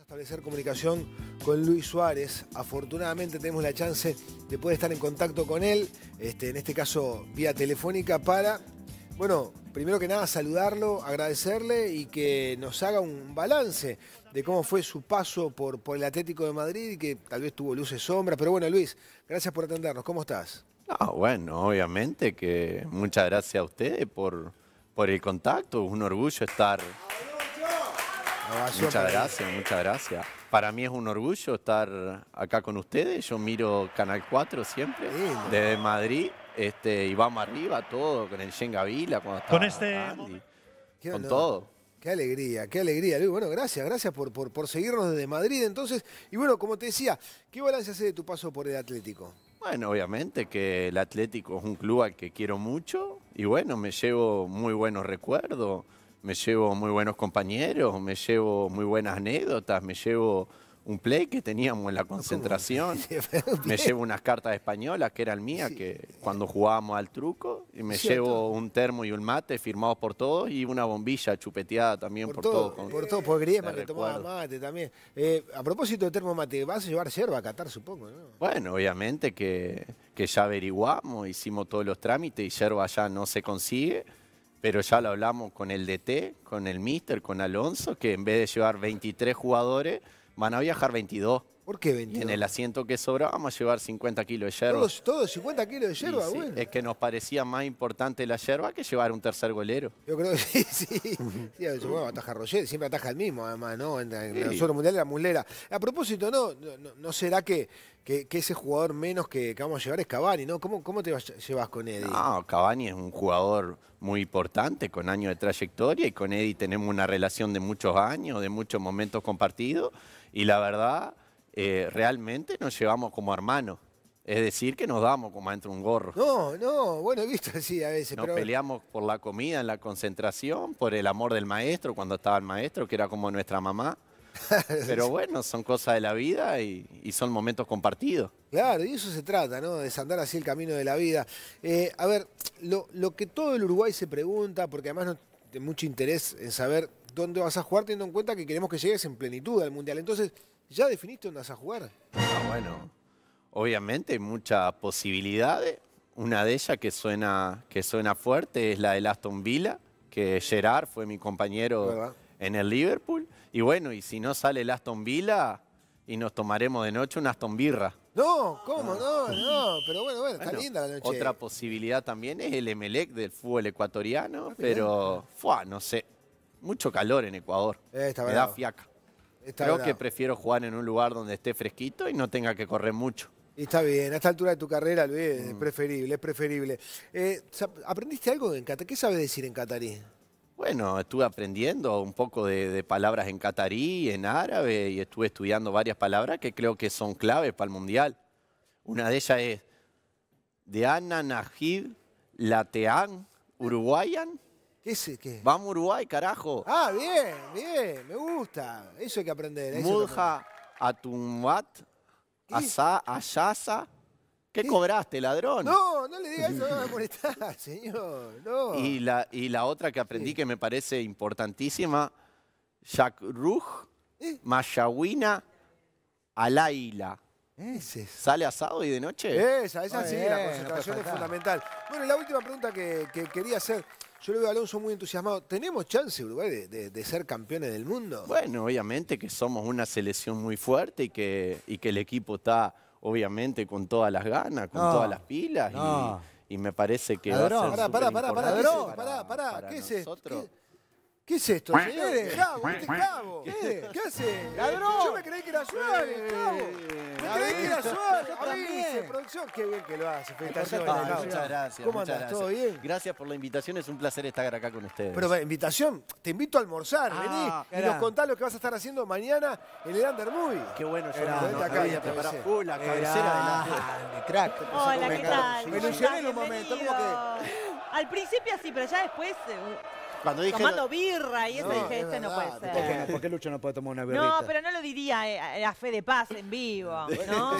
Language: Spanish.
establecer comunicación con Luis Suárez. Afortunadamente tenemos la chance de poder estar en contacto con él, este, en este caso vía telefónica, para, bueno, primero que nada saludarlo, agradecerle y que nos haga un balance de cómo fue su paso por, por el Atlético de Madrid, y que tal vez tuvo luces sombras, pero bueno, Luis, gracias por atendernos. ¿Cómo estás? Ah, bueno, obviamente que muchas gracias a ustedes por, por el contacto, un orgullo estar Muchas gracias, muchas gracias. Para mí es un orgullo estar acá con ustedes. Yo miro Canal 4 siempre, desde Madrid. Este, y vamos arriba todo, con el Shen Gavila, cuando con este con todo. Qué alegría, qué alegría, Bueno, gracias, gracias por, por, por, seguirnos desde Madrid entonces. Y bueno, como te decía, ¿qué balance hace de tu paso por el Atlético? Bueno, obviamente que el Atlético es un club al que quiero mucho y bueno, me llevo muy buenos recuerdos me llevo muy buenos compañeros, me llevo muy buenas anécdotas, me llevo un play que teníamos en la concentración, me llevo unas cartas españolas que eran mías, mía que cuando jugábamos al truco, y me llevo un termo y un mate firmados por todos y una bombilla chupeteada también por, todos. por todos, por Griezmann que tomaba mate también. Eh, a propósito de termo mate, vas a llevar yerba a Qatar, supongo, ¿no? Bueno, obviamente que, que ya averiguamos, hicimos todos los trámites y yerba ya no se consigue pero ya lo hablamos con el DT, con el Mister, con Alonso, que en vez de llevar 23 jugadores, van a viajar 22. ¿Por qué 22? en el asiento que sobra vamos a llevar 50 kilos de yerba. ¿Todos, todos 50 kilos de yerba? Es que nos parecía más importante la yerba que llevar un tercer golero. Yo creo que sí, sí. bueno, ataja Roger, siempre ataja el mismo, además, ¿no? En, el solo mundial era Muslera. A propósito, ¿no? ¿No, será que, ese jugador menos que, vamos a llevar es Cavani, ¿no? ¿Cómo, te llevas con Eddie? ah Cavani es un jugador muy importante, con años de trayectoria, y con Eddie tenemos una relación de muchos años, de muchos momentos compartidos, y la verdad eh, realmente nos llevamos como hermanos. Es decir, que nos damos como entre un gorro. No, no, bueno, he visto así a veces. Nos peleamos por la comida, en la concentración, por el amor del maestro cuando estaba el maestro, que era como nuestra mamá. Pero bueno, son cosas de la vida y, son momentos compartidos. Claro, y eso se trata, ¿no? andar así el camino de la vida. Eh, a ver, lo, lo, que todo el Uruguay se pregunta, porque además no tiene mucho interés en saber dónde vas a jugar, teniendo en cuenta que queremos que llegues en plenitud al Mundial. Entonces, ¿Ya definiste dónde vas a jugar? Ah, bueno, obviamente hay muchas posibilidades. Una de ellas que suena, que suena fuerte es la de Aston Villa, que Gerard fue mi compañero en el Liverpool. Y bueno, y si no sale el Aston Villa, y nos tomaremos de noche una Aston Birra. No, ¿cómo? No, no, pero bueno, bueno, está linda la noche. Otra posibilidad también es el Emelec del fútbol ecuatoriano, ah, pero, no sé, mucho calor en Ecuador, eh, me da fiaca. Creo que prefiero jugar en un lugar donde esté fresquito y no tenga que correr mucho. Está bien, a esta altura de tu carrera, es mm. preferible, es preferible. Eh, ¿Aprendiste algo en Qatar? ¿Qué sabes decir en catarí? Bueno, estuve aprendiendo un poco de, palabras en catarí, en árabe, y estuve estudiando varias palabras que creo que son claves para el Mundial. Una de ellas es de Ana Najib Latean Uruguayan ¿Qué es qué? Vamos a Uruguay, carajo. Ah, bien, bien, me gusta. Eso hay que aprender. Mudja, Atumbat, Ayasa. ¿Qué, cobraste, ladrón? No, no le digas eso, no me señor. No. Y la, y la otra que aprendí que me parece importantísima, Jacques Ruj, ¿Eh? Mayawina, Alaila. ¿Sale asado y de noche? Esa, esa sí, la concentración es fundamental. Bueno, la última pregunta que, quería hacer. Yo le veo a Alonso muy entusiasmado. ¿Tenemos chance, Uruguay, de, ser campeones del mundo? Bueno, obviamente que somos una selección muy fuerte y que, y que el equipo está, obviamente, con todas las ganas, con todas las pilas. Y, me parece que pará, pará, pará, pará, ¿qué es ¿Qué es esto, señores? ¿qué cabo? ¿Qué? ¿Qué hace? Eh, ¡Ladrón! Yo me creí que era suave, cabo. Me eh, creí que era suave. también. producción, qué bien que lo hace. Felicitaciones, Muchas gracias. ¿Cómo muchas andás? ¿Todo bien? Gracias por la invitación. Es un placer estar acá con ustedes. Pero eh, invitación, te invito a almorzar. vení ah, y nos contás lo que vas a estar haciendo mañana en el Under Movie. Qué bueno, yo no, no, acá había la cabecera de la... Hola, ¿qué tal? Me ilusioné en un momento. ¿Cómo que...? Al principio sí, pero ya después cuando tomando birra y eso, dije, este no puede ser. ¿Por qué, Lucho no puede tomar una birrita? No, pero no lo diría La eh, a fe de paz en vivo, ¿no?